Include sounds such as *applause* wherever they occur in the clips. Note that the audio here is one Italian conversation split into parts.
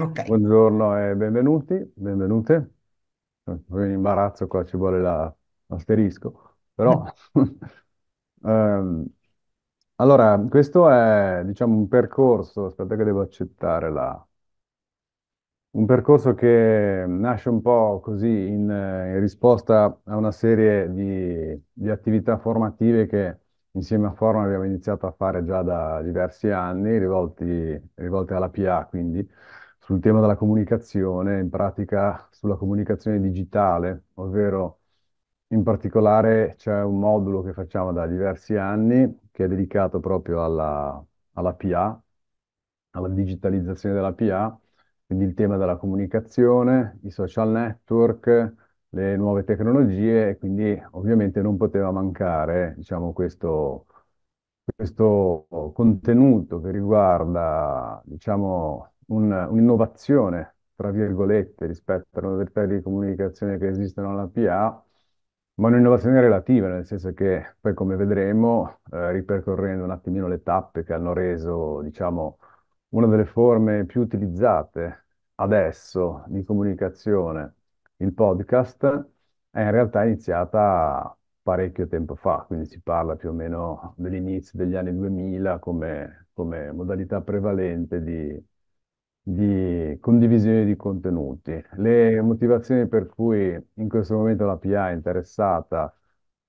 Ok. Buongiorno e benvenuti, benvenute. Sono in imbarazzo qua ci vuole la- l'asterisco, però *laughs* ehm, allora questo è diciamo un percorso, aspetta che devo accettare la un percorso che nasce un po' così in, in risposta a una serie di, di attività formative che insieme a Forma abbiamo iniziato a fare già da diversi anni, rivolti, rivolte alla PA, quindi sul tema della comunicazione, in pratica sulla comunicazione digitale, ovvero in particolare c'è un modulo che facciamo da diversi anni che è dedicato proprio alla, alla PA, alla digitalizzazione della PA, quindi il tema della comunicazione, i social network, le nuove tecnologie quindi ovviamente non poteva mancare, diciamo, questo questo contenuto che riguarda, diciamo, un- un'innovazione, tra virgolette, rispetto alle modalità di comunicazione che esistono alla PA, ma un'innovazione relativa, nel senso che poi, come vedremo, eh, ripercorrendo un attimino le tappe che hanno reso, diciamo, una delle forme più utilizzate adesso di comunicazione, il podcast, è in realtà iniziata parecchio tempo fa, quindi si parla più o meno dell'inizio degli anni 2000 come, come modalità prevalente di, di condivisione di contenuti. Le motivazioni per cui in questo momento la PA è interessata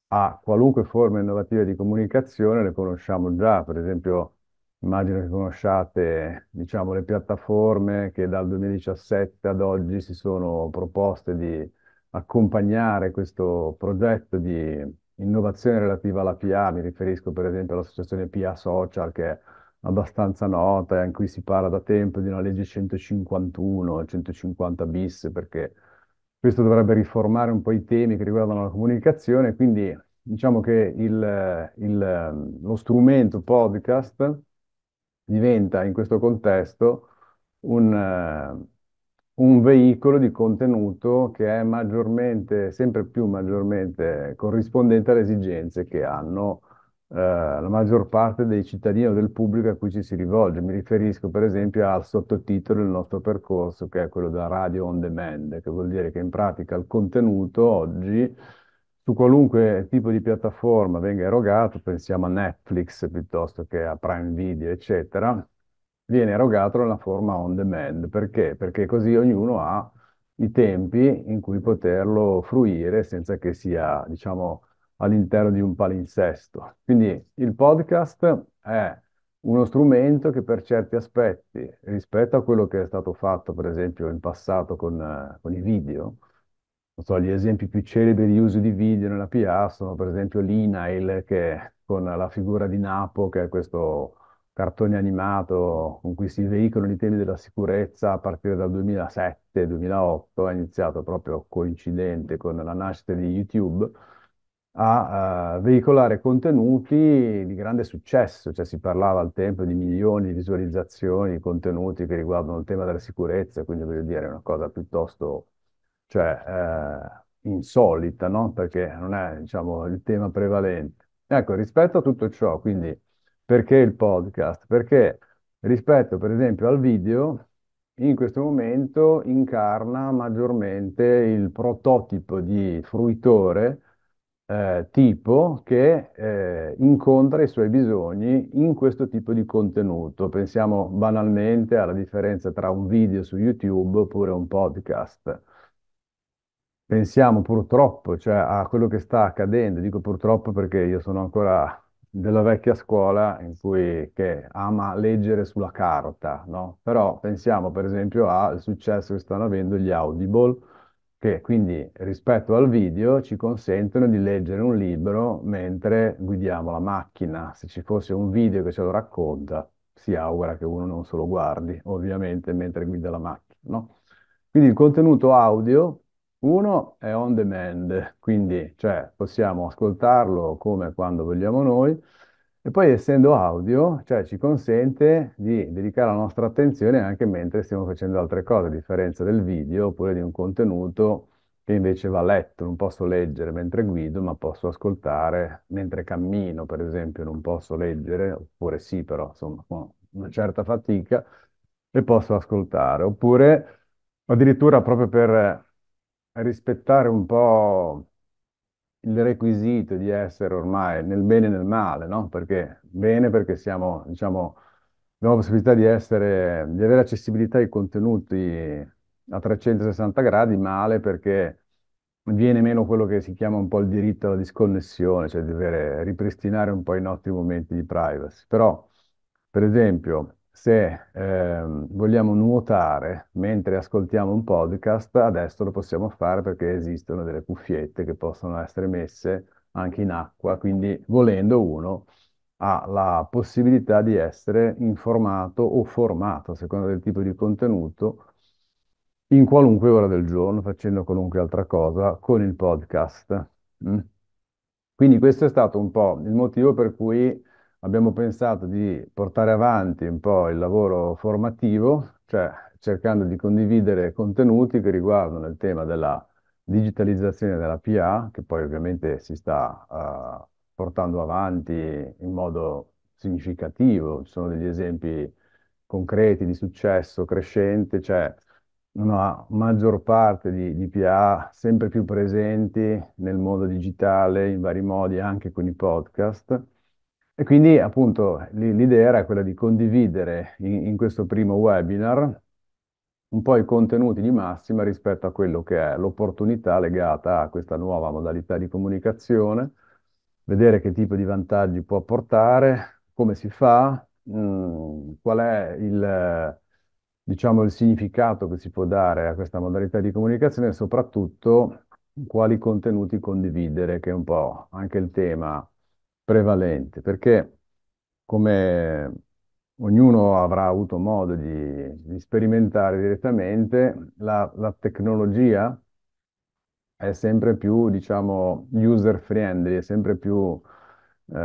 a qualunque forma innovativa di comunicazione le conosciamo già, per esempio immagino che conosciate, diciamo, le piattaforme che dal 2017 ad oggi si sono proposte di accompagnare questo progetto di innovazione relativa alla PA, mi riferisco per esempio all'associazione PA Social che è abbastanza nota, in cui si parla da tempo di una legge 151, 150 bis, perché questo dovrebbe riformare un po' i temi che riguardano la comunicazione, quindi diciamo che il, il, lo strumento podcast diventa in questo contesto un, un veicolo di contenuto che è maggiormente, sempre più maggiormente corrispondente alle esigenze che hanno eh, la maggior parte dei cittadini o del pubblico a cui ci si rivolge. Mi riferisco per esempio al sottotitolo del nostro percorso che è quello da radio on demand, che vuol dire che in pratica il contenuto oggi su qualunque tipo di piattaforma venga erogato, pensiamo a Netflix piuttosto che a Prime Video, eccetera, viene erogato nella forma on demand. Perché? Perché così ognuno ha i tempi in cui poterlo fruire senza che sia, diciamo, all'interno di un palinsesto. Quindi il podcast è uno strumento che per certi aspetti, rispetto a quello che è stato fatto per esempio in passato con, eh, con i video, non so, gli esempi più celebri di uso di video nella PA sono per esempio l'Inail che con la figura di Napo, che è questo cartone animato con cui si veicolano i temi della sicurezza a partire dal 2007-2008, è iniziato proprio coincidente con la nascita di YouTube a uh, veicolare contenuti di grande successo, cioè si parlava al tempo di milioni di visualizzazioni, contenuti che riguardano il tema della sicurezza, quindi voglio dire è una cosa piuttosto cioè, eh, insolita, no? perché non è diciamo, il tema prevalente. Ecco, rispetto a tutto ciò, quindi perché il podcast? Perché rispetto per esempio al video, in questo momento incarna maggiormente il prototipo di fruitore, eh, tipo che eh, incontra i suoi bisogni in questo tipo di contenuto. Pensiamo banalmente alla differenza tra un video su YouTube oppure un podcast. Pensiamo purtroppo, cioè, a quello che sta accadendo, dico purtroppo perché io sono ancora della vecchia scuola in cui che ama leggere sulla carta, no? Però pensiamo per esempio al successo che stanno avendo gli Audible che quindi rispetto al video ci consentono di leggere un libro mentre guidiamo la macchina. Se ci fosse un video che ce lo racconta, si augura che uno non se lo guardi, ovviamente, mentre guida la macchina. No? Quindi il contenuto audio, uno, è on demand, quindi cioè, possiamo ascoltarlo come quando vogliamo noi, e poi essendo audio, cioè ci consente di dedicare la nostra attenzione anche mentre stiamo facendo altre cose, a differenza del video oppure di un contenuto che invece va letto, non posso leggere mentre guido, ma posso ascoltare mentre cammino, per esempio, non posso leggere, oppure sì, però insomma, con una certa fatica e posso ascoltare, oppure addirittura proprio per rispettare un po' il requisito di essere ormai nel bene e nel male, no? Perché bene perché siamo, diciamo, abbiamo la possibilità di essere, di avere accessibilità ai contenuti a 360 gradi, male perché viene meno quello che si chiama un po' il diritto alla disconnessione, cioè di avere, ripristinare un po' i nostri momenti di privacy. Però, per esempio, se eh, vogliamo nuotare mentre ascoltiamo un podcast, adesso lo possiamo fare perché esistono delle cuffiette che possono essere messe anche in acqua, quindi volendo uno ha la possibilità di essere informato o formato, a seconda del tipo di contenuto, in qualunque ora del giorno, facendo qualunque altra cosa con il podcast. Mm. Quindi questo è stato un po' il motivo per cui abbiamo pensato di portare avanti un po' il lavoro formativo, cioè cercando di condividere contenuti che riguardano il tema della digitalizzazione della PA, che poi ovviamente si sta uh, portando avanti in modo significativo, ci sono degli esempi concreti di successo crescente, cioè una maggior parte di, di PA sempre più presenti nel mondo digitale in vari modi, anche con i podcast e quindi appunto l'idea era quella di condividere in, in, questo primo webinar un po' i contenuti di massima rispetto a quello che è l'opportunità legata a questa nuova modalità di comunicazione, vedere che tipo di vantaggi può portare, come si fa, mh, mm, qual è il, diciamo, il significato che si può dare a questa modalità di comunicazione e soprattutto quali contenuti condividere, che è un po' anche il tema prevalente, perché come ognuno avrà avuto modo di, di sperimentare direttamente, la, la, tecnologia è sempre più, diciamo, user friendly, è sempre più, eh,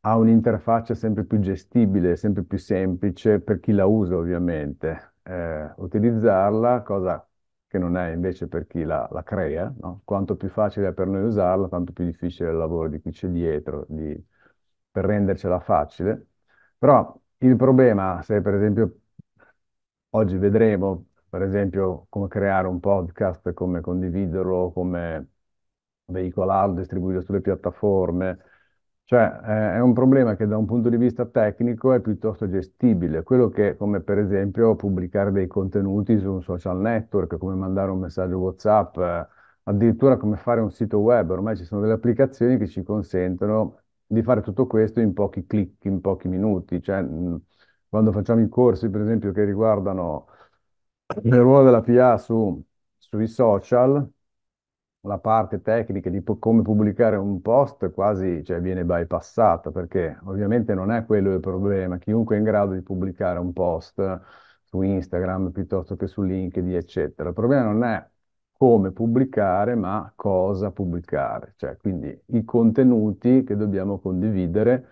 ha un'interfaccia sempre più gestibile, sempre più semplice per chi la usa ovviamente. Eh, utilizzarla, cosa che non è invece per chi la, la crea, no? quanto più facile è per noi usarla, tanto più difficile è il lavoro di chi c'è dietro di, per rendercela facile. Però il problema, se per esempio oggi vedremo, per esempio, come creare un podcast, come condividerlo, come veicolarlo, distribuirlo sulle piattaforme, cioè eh, è un problema che da un punto di vista tecnico è piuttosto gestibile, quello che come per esempio pubblicare dei contenuti su un social network, come mandare un messaggio WhatsApp, eh, addirittura come fare un sito web, ormai ci sono delle applicazioni che ci consentono di fare tutto questo in pochi clic, in pochi minuti. Cioè, mh, mm, quando facciamo i corsi per esempio che riguardano il ruolo della PA su, sui social, la parte tecnica di come pubblicare un post quasi cioè, viene bypassata, perché ovviamente non è quello il problema. Chiunque è in grado di pubblicare un post su Instagram piuttosto che su LinkedIn, eccetera. Il problema non è come pubblicare, ma cosa pubblicare, cioè quindi i contenuti che dobbiamo condividere,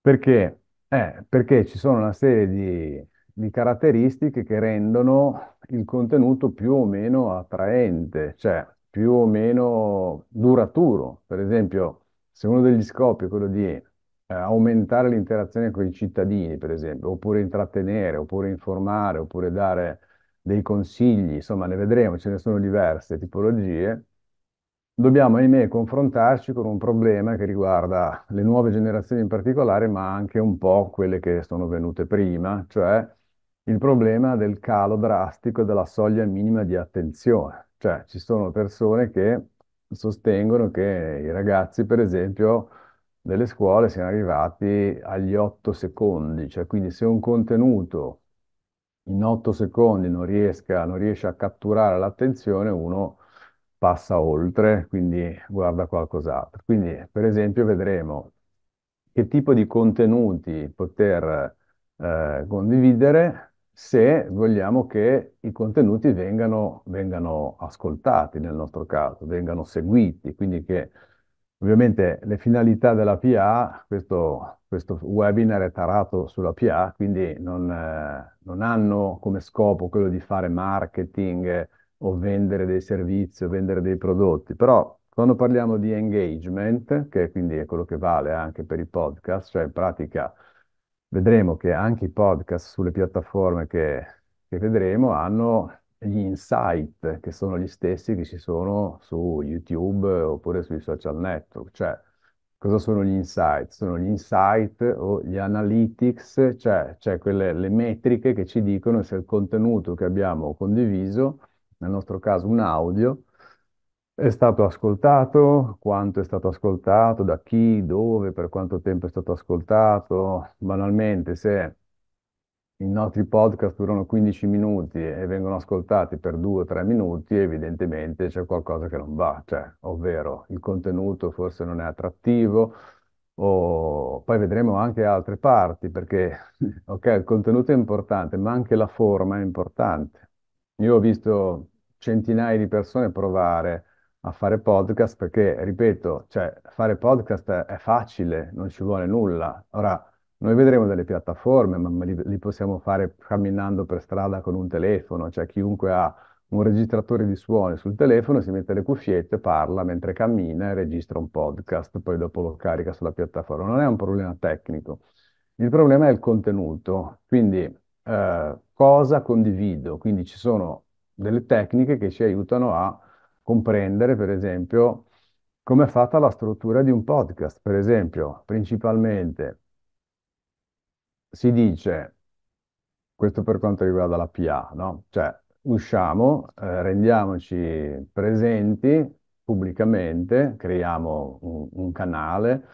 perché, eh, perché ci sono una serie di, di caratteristiche che rendono il contenuto più o meno attraente, cioè più o meno duraturo. Per esempio, se uno degli scopi è quello di eh, aumentare l'interazione con i cittadini, per esempio, oppure intrattenere, oppure informare, oppure dare dei consigli, insomma, ne vedremo, ce ne sono diverse tipologie. Dobbiamo, ahimè, confrontarci con un problema che riguarda le nuove generazioni in particolare, ma anche un po' quelle che sono venute prima, cioè il problema del calo drastico della soglia minima di attenzione. Cioè, ci sono persone che sostengono che i ragazzi, per esempio, delle scuole siano arrivati agli otto secondi, cioè quindi se un contenuto in otto secondi non riesca, non riesce a catturare l'attenzione, uno passa oltre, quindi guarda qualcos'altro. Quindi, per esempio, vedremo che tipo di contenuti poter eh, condividere se vogliamo che i contenuti vengano, vengano ascoltati nel nostro caso, vengano seguiti, quindi che Ovviamente le finalità della PA, questo, questo, webinar è tarato sulla PA, quindi non, eh, non, hanno come scopo quello di fare marketing eh, o vendere dei servizi o vendere dei prodotti, però quando parliamo di engagement, che quindi è quello che vale anche per i podcast, cioè in pratica vedremo che anche i podcast sulle piattaforme che, che vedremo hanno gli insight che sono gli stessi che ci sono su YouTube oppure sui social network. Cioè, cosa sono gli insight? Sono gli insight o gli analytics, cioè, cioè quelle, le metriche che ci dicono se il contenuto che abbiamo condiviso, nel nostro caso un audio, è stato ascoltato, quanto è stato ascoltato, da chi, dove, per quanto tempo è stato ascoltato. Banalmente, se i nostri podcast durano 15 minuti e vengono ascoltati per 2 3 minuti, evidentemente c'è qualcosa che non va, cioè, ovvero il contenuto forse non è attrattivo. O poi vedremo anche altre parti perché, *laughs* ok, il contenuto è importante, ma anche la forma è importante. Io ho visto centinaia di persone provare a fare podcast perché, ripeto, cioè, fare podcast è facile, non ci vuole nulla. Ora, noi vedremo delle piattaforme, ma li, li possiamo fare camminando per strada con un telefono, cioè chiunque ha un registratore di suoni sul telefono, si mette le cuffiette, parla mentre cammina e registra un podcast, poi dopo lo carica sulla piattaforma. Non è un problema tecnico. Il problema è il contenuto, quindi eh, cosa condivido. Quindi ci sono delle tecniche che ci aiutano a comprendere, per esempio, come è fatta la struttura di un podcast. Per esempio, principalmente si dice, questo per quanto riguarda la PA, no? Cioè, usciamo, eh, rendiamoci presenti pubblicamente, creiamo un, un canale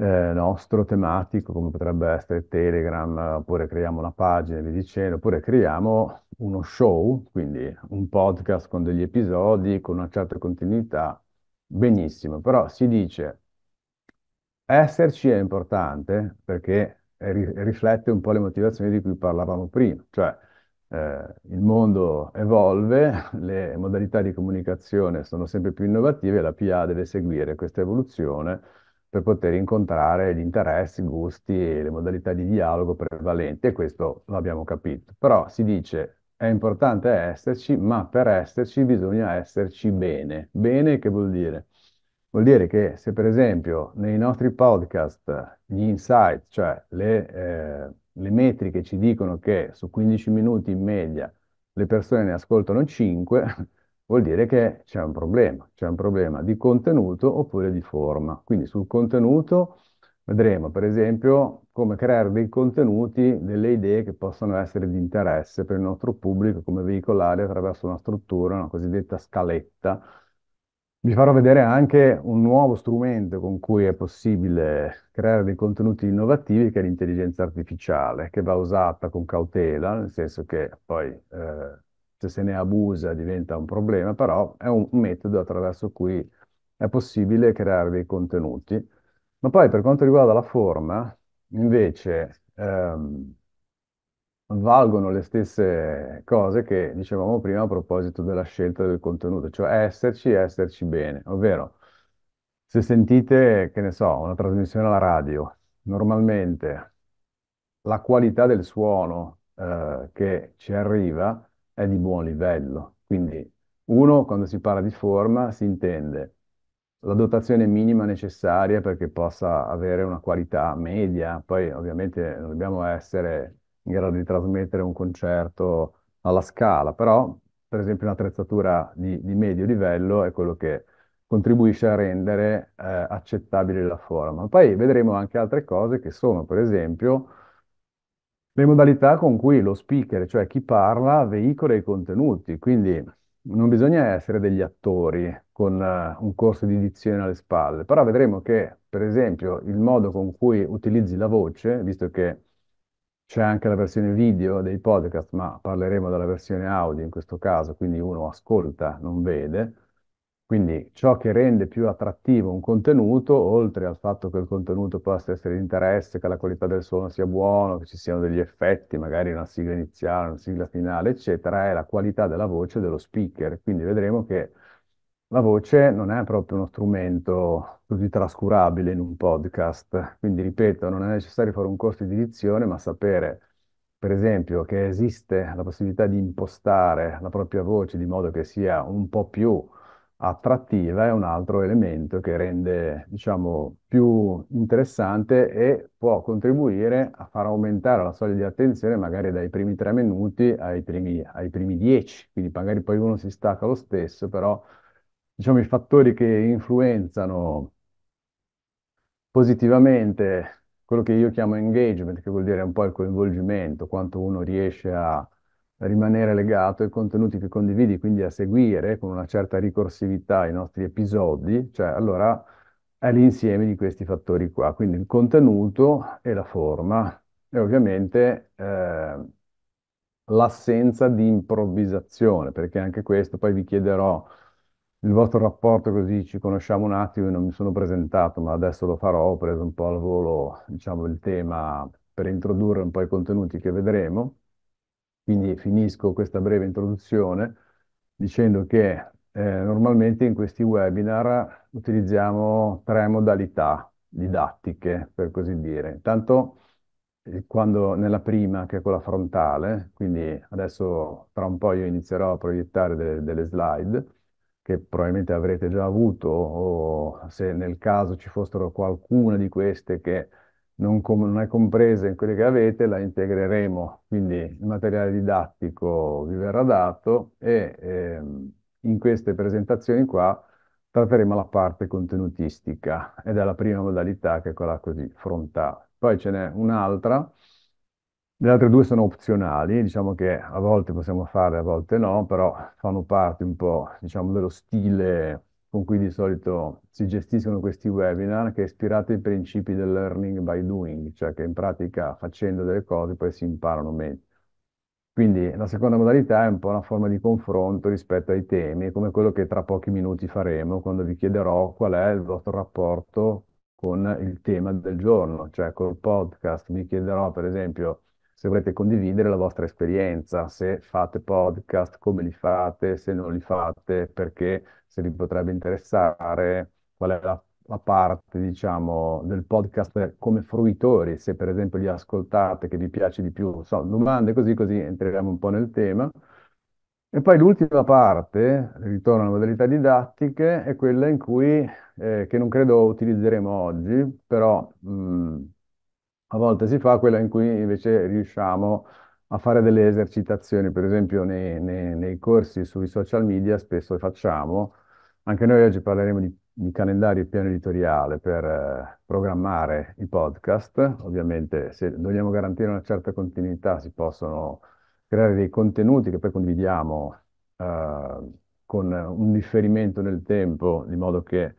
eh, nostro tematico, come potrebbe essere Telegram, oppure creiamo una pagina vi via dicendo, oppure creiamo uno show, quindi un podcast con degli episodi, con una certa continuità, benissimo, però si dice esserci è importante perché ri- riflette un po' le motivazioni di cui parlavamo prima, cioè eh, il mondo evolve, *laughs* le modalità di comunicazione sono sempre più innovative la PA deve seguire questa evoluzione per poter incontrare gli interessi, i gusti e le modalità di dialogo prevalenti e questo l'abbiamo capito. Però si dice è importante esserci, ma per esserci bisogna esserci bene. Bene che vuol dire? Vuol dire che se per esempio nei nostri podcast gli insight, cioè le, eh, le metriche ci dicono che su 15 minuti in media le persone ne ascoltano 5, vuol dire che c'è un problema, c'è un problema di contenuto oppure di forma. Quindi sul contenuto vedremo per esempio come creare dei contenuti, delle idee che possono essere di interesse per il nostro pubblico, come veicolare attraverso una struttura, una cosiddetta scaletta. Vi farò vedere anche un nuovo strumento con cui è possibile creare dei contenuti innovativi che è l'intelligenza artificiale, che va usata con cautela, nel senso che poi eh, se se ne abusa diventa un problema, però è un metodo attraverso cui è possibile creare dei contenuti. Ma poi per quanto riguarda la forma, invece, ehm, valgono le stesse cose che dicevamo prima a proposito della scelta del contenuto, cioè esserci e esserci bene, ovvero se sentite, che ne so, una trasmissione alla radio, normalmente la qualità del suono eh, che ci arriva è di buon livello. Quindi uno, quando si parla di forma, si intende la dotazione minima necessaria perché possa avere una qualità media, poi ovviamente non dobbiamo essere in grado di trasmettere un concerto alla scala, però per esempio un'attrezzatura di, di medio livello è quello che contribuisce a rendere eh, accettabile la forma. Poi vedremo anche altre cose che sono, per esempio, le modalità con cui lo speaker, cioè chi parla, veicola i contenuti, quindi non bisogna essere degli attori con eh, un corso di dizione alle spalle, però vedremo che, per esempio, il modo con cui utilizzi la voce, visto che c'è anche la versione video dei podcast, ma parleremo della versione audio in questo caso, quindi uno ascolta, non vede quindi ciò che rende più attrattivo un contenuto, oltre al fatto che il contenuto possa essere di interesse, che la qualità del suono sia buona, che ci siano degli effetti, magari una sigla iniziale, una sigla finale, eccetera, è la qualità della voce dello speaker. Quindi vedremo che la voce non è proprio uno strumento così trascurabile in un podcast. Quindi, ripeto, non è necessario fare un corso di dizione, ma sapere per esempio, che esiste la possibilità di impostare la propria voce di modo che sia un po' più attrattiva è un altro elemento che rende, diciamo, più interessante e può contribuire a far aumentare la soglia di attenzione magari dai primi tre minuti ai primi, ai primi dieci, quindi magari poi uno si stacca lo stesso, però diciamo i fattori che influenzano positivamente quello che io chiamo engagement, che vuol dire un po' il coinvolgimento, quanto uno riesce a rimanere legato ai contenuti che condividi, quindi a seguire con una certa ricorsività i nostri episodi, cioè allora è l'insieme di questi fattori qua, quindi il contenuto e la forma e ovviamente eh, l'assenza di improvvisazione, perché anche questo poi vi chiederò il vostro rapporto così ci conosciamo un attimo, io non mi sono presentato, ma adesso lo farò, ho preso un po' al volo, diciamo, il tema per introdurre un po' i contenuti che vedremo. Quindi finisco questa breve introduzione dicendo che eh, normalmente in questi webinar utilizziamo tre modalità didattiche, per così dire. Intanto eh, quando nella prima, che è quella frontale, quindi adesso tra un po' io inizierò a proiettare delle, delle slide che probabilmente avrete già avuto o se nel caso ci fossero qualcuna di queste che non, com- non, è compresa in quelle che avete, la integreremo. Quindi il materiale didattico vi verrà dato e ehm, in queste presentazioni qua tratteremo la parte contenutistica ed è la prima modalità che è quella così frontale. Poi ce n'è un'altra. Le altre due sono opzionali, diciamo che a volte possiamo fare, a volte no, però fanno parte un po', diciamo, dello stile con cui di solito si gestiscono questi webinar, che è ispirato ai principi del learning by doing, cioè che in pratica facendo delle cose poi si imparano meglio. Quindi la seconda modalità è un po' una forma di confronto rispetto ai temi, come quello che tra pochi minuti faremo quando vi chiederò qual è il vostro rapporto con il tema del giorno, cioè col podcast. Vi chiederò per esempio se volete condividere la vostra esperienza, se fate podcast, come li fate, se non li fate, perché se vi potrebbe interessare, qual è la, la parte, diciamo, del podcast come fruitori, se per esempio li ascoltate, che vi piace di più, so, domande così, così entriamo un po' nel tema. E poi l'ultima parte, ritorno alle modalità didattiche, è quella in cui, eh, che non credo utilizzeremo oggi, però mh, mm, a volte si fa quella in cui invece riusciamo a fare delle esercitazioni, per esempio nei, nei- nei corsi sui social media spesso le facciamo. Anche noi oggi parleremo di, di calendario e piano editoriale per eh, programmare i podcast. Ovviamente se vogliamo garantire una certa continuità si possono creare dei contenuti che poi condividiamo eh, con un differimento nel tempo, di modo che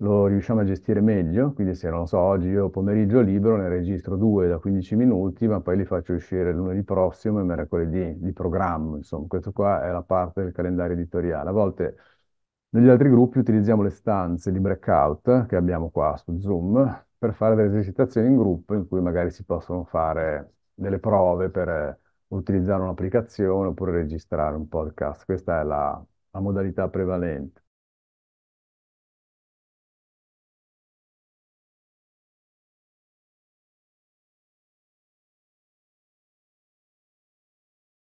lo riusciamo a gestire meglio, quindi se non so, oggi io pomeriggio libero ne registro due da 15 minuti, ma poi li faccio uscire lunedì prossimo e mercoledì, di programma, insomma, questa qua è la parte del calendario editoriale. A volte negli altri gruppi utilizziamo le stanze di breakout che abbiamo qua su Zoom per fare delle esercitazioni in gruppo in cui magari si possono fare delle prove per eh, utilizzare un'applicazione oppure registrare un podcast. Questa è la, la modalità prevalente.